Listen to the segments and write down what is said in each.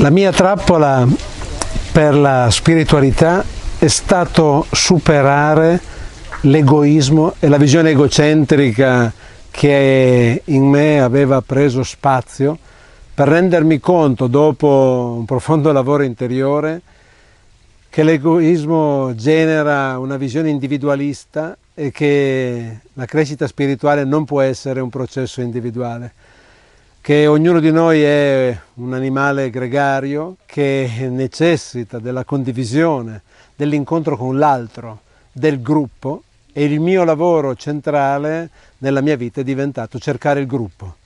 La mia trappola per la spiritualità è stato superare l'egoismo e la visione egocentrica che in me aveva preso spazio per rendermi conto dopo un profondo lavoro interiore che l'egoismo genera una visione individualista e che la crescita spirituale non può essere un processo individuale che ognuno di noi è un animale gregario che necessita della condivisione, dell'incontro con l'altro, del gruppo e il mio lavoro centrale nella mia vita è diventato cercare il gruppo,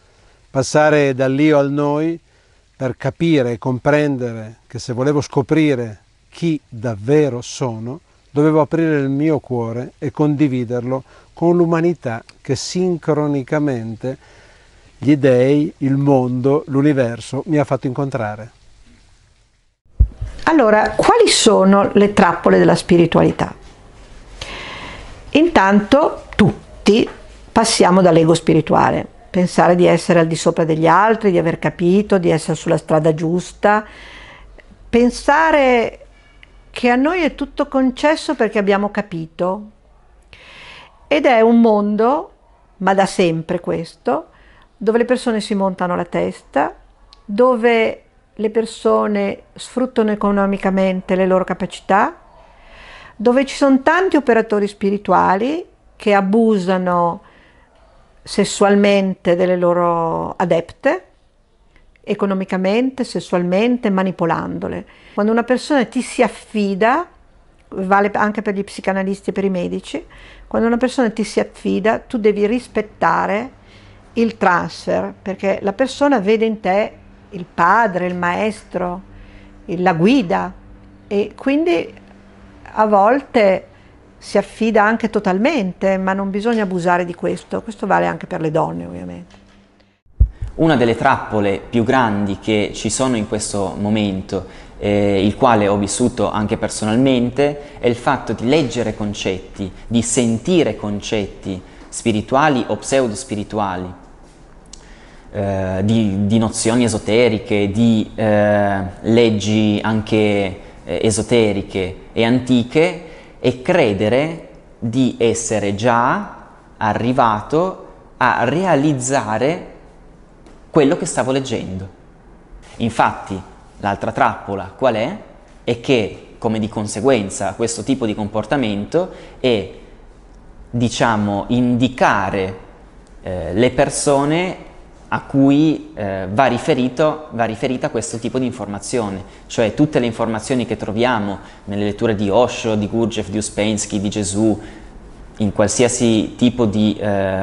passare dall'io al noi per capire e comprendere che se volevo scoprire chi davvero sono, dovevo aprire il mio cuore e condividerlo con l'umanità che sincronicamente gli dèi, il mondo, l'universo mi ha fatto incontrare. Allora, quali sono le trappole della spiritualità? Intanto tutti passiamo dall'ego spirituale, pensare di essere al di sopra degli altri, di aver capito, di essere sulla strada giusta, pensare che a noi è tutto concesso perché abbiamo capito. Ed è un mondo, ma da sempre questo, dove le persone si montano la testa, dove le persone sfruttano economicamente le loro capacità, dove ci sono tanti operatori spirituali che abusano sessualmente delle loro adepte, economicamente, sessualmente, manipolandole. Quando una persona ti si affida, vale anche per gli psicanalisti e per i medici, quando una persona ti si affida tu devi rispettare il transfer, perché la persona vede in te il padre, il maestro, la guida e quindi a volte si affida anche totalmente, ma non bisogna abusare di questo, questo vale anche per le donne ovviamente. Una delle trappole più grandi che ci sono in questo momento, eh, il quale ho vissuto anche personalmente, è il fatto di leggere concetti, di sentire concetti spirituali o pseudo spirituali, eh, di, di, nozioni esoteriche, di eh, leggi anche eh, esoteriche e antiche e credere di essere già arrivato a realizzare quello che stavo leggendo. Infatti, l'altra trappola qual è? È che, come di conseguenza, questo tipo di comportamento è, diciamo, indicare eh, le persone a cui eh, va, riferito, va, riferita questo tipo di informazione, cioè tutte le informazioni che troviamo nelle letture di Osho, di Gurdjieff, di Uspensky, di Gesù, in qualsiasi tipo di, eh,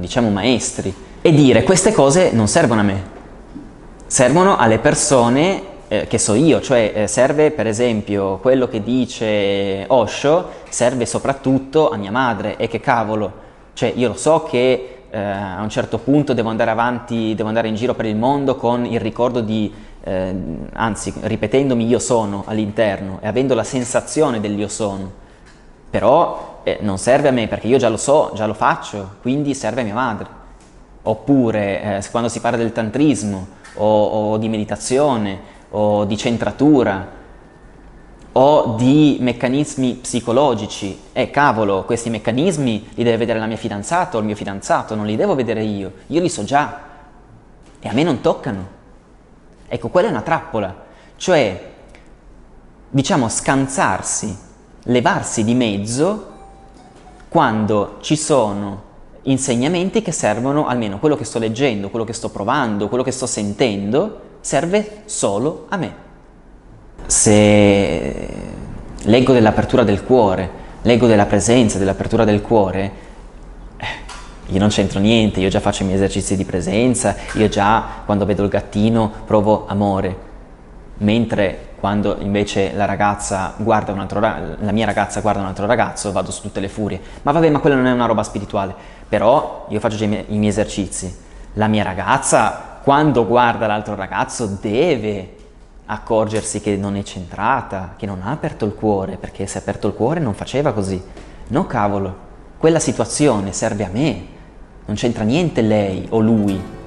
diciamo, maestri, e dire queste cose non servono a me, servono alle persone eh, che so io, cioè eh, serve per esempio quello che dice Osho, serve soprattutto a mia madre, e che cavolo, cioè io lo so che eh, a un certo punto devo andare avanti, devo andare in giro per il mondo con il ricordo di, eh, anzi ripetendomi io sono all'interno e avendo la sensazione del io sono, però eh, non serve a me perché io già lo so, già lo faccio, quindi serve a mia madre. Oppure eh, quando si parla del tantrismo o, o di meditazione o di centratura, o di meccanismi psicologici. Eh cavolo, questi meccanismi li deve vedere la mia fidanzata o il mio fidanzato, non li devo vedere io, io li so già e a me non toccano. Ecco, quella è una trappola, cioè diciamo scansarsi, levarsi di mezzo quando ci sono insegnamenti che servono almeno quello che sto leggendo, quello che sto provando, quello che sto sentendo, serve solo a me se leggo dell'apertura del cuore, leggo della presenza, dell'apertura del cuore, eh, io non c'entro niente, io già faccio i miei esercizi di presenza, io già quando vedo il gattino provo amore, mentre quando invece la ragazza guarda un altro la mia ragazza guarda un altro ragazzo vado su tutte le furie. Ma vabbè, ma quella non è una roba spirituale, però io faccio già i miei esercizi. La mia ragazza quando guarda l'altro ragazzo deve accorgersi che non è centrata, che non ha aperto il cuore, perché se ha aperto il cuore non faceva così. No cavolo, quella situazione serve a me, non c'entra niente lei o lui,